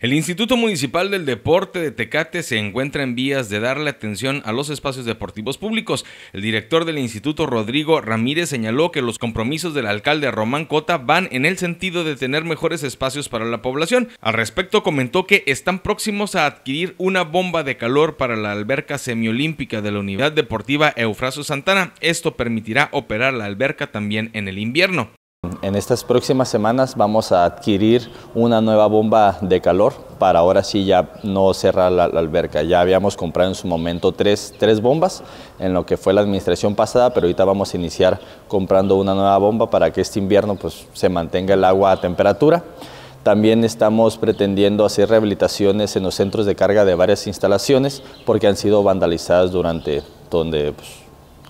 El Instituto Municipal del Deporte de Tecate se encuentra en vías de darle atención a los espacios deportivos públicos. El director del instituto, Rodrigo Ramírez, señaló que los compromisos del alcalde Román Cota van en el sentido de tener mejores espacios para la población. Al respecto, comentó que están próximos a adquirir una bomba de calor para la alberca semiolímpica de la Unidad Deportiva Eufrasio Santana. Esto permitirá operar la alberca también en el invierno. En estas próximas semanas vamos a adquirir una nueva bomba de calor para ahora sí ya no cerrar la, alberca. Ya habíamos comprado en su momento tres, bombas en lo que fue la administración pasada, pero ahorita vamos a iniciar comprando una nueva bomba para que este invierno pues, se mantenga el agua a temperatura. También estamos pretendiendo hacer rehabilitaciones en los centros de carga de varias instalaciones porque han sido vandalizadas durante donde pues,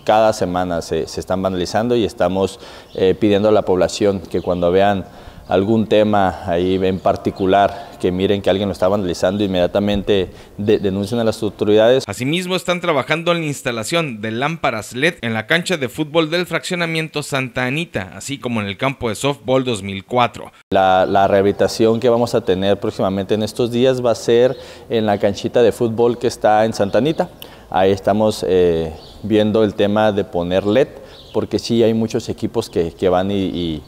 cada semana se, están vandalizando y estamos eh, pidiendo a la población que cuando vean algún tema ahí en particular, que miren que alguien lo está vandalizando, inmediatamente denuncien a las autoridades. Asimismo, están trabajando en la instalación de lámparas LED en la cancha de fútbol del fraccionamiento Santa Anita, así como en el campo de softball 2004. la rehabilitación que vamos a tener próximamente en estos días va a ser en la canchita de fútbol que está en Santa Anita. Ahí estamos eh, viendo el tema de poner LED, porque sí hay muchos equipos que, que van y,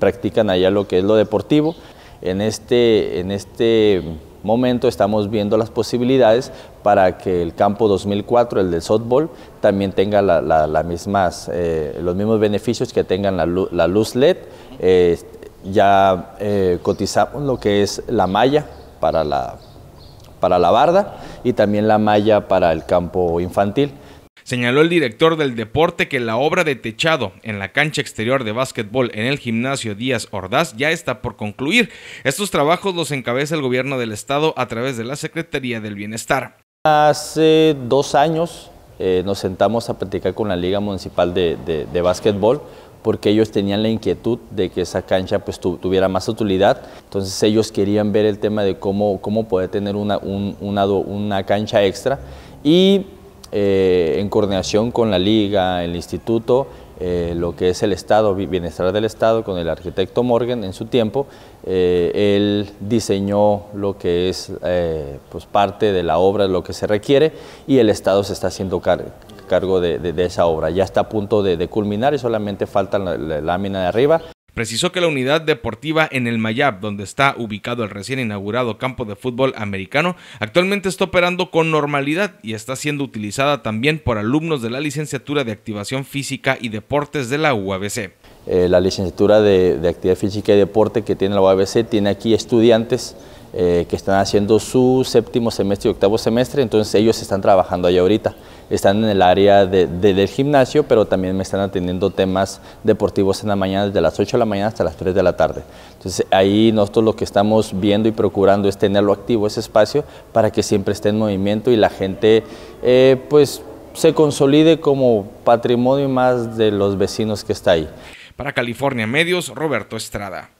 practican allá lo que es lo deportivo. En este, en este momento estamos viendo las posibilidades para que el campo 2004, el del softball, también tenga mismas, eh, los mismos beneficios que tengan la, luz LED. Eh, ya cotizamos lo que es la malla para la, para la barda y también la malla para el campo infantil. Señaló el director del deporte que la obra de techado en la cancha exterior de básquetbol en el gimnasio Díaz Ordaz ya está por concluir. Estos trabajos los encabeza el gobierno del estado a través de la Secretaría del Bienestar. Hace dos años eh, nos sentamos a platicar con la Liga Municipal de, de, Básquetbol porque ellos tenían la inquietud de que esa cancha pues, tuviera más utilidad. Entonces ellos querían ver el tema de cómo, cómo poder tener una, una, cancha extra. Y eh, en coordinación con la liga, el instituto, eh, lo que es el Estado, bienestar del Estado, con el arquitecto Morgan en su tiempo, eh, él diseñó lo que es eh, pues parte de la obra, lo que se requiere, y el Estado se está haciendo cargo de, esa obra. Ya está a punto de, culminar y solamente falta la lámina de arriba. Precisó que la unidad deportiva en el Mayab, donde está ubicado el recién inaugurado campo de fútbol americano, actualmente está operando con normalidad y está siendo utilizada también por alumnos de la licenciatura de activación física y deportes de la UABC. Eh, la licenciatura de, de actividad física y deporte que tiene la UABC tiene aquí estudiantes eh, que están haciendo su séptimo semestre y octavo semestre, entonces ellos están trabajando allá ahorita. Están en el área del gimnasio, pero también me están atendiendo temas deportivos en la mañana, desde las 8 de la mañana hasta las 3 de la tarde. Entonces ahí nosotros lo que estamos viendo y procurando es tenerlo activo ese espacio para que siempre esté en movimiento y la gente eh, pues se consolide como patrimonio y más de los vecinos que está ahí. Para California Medios, Roberto Estrada.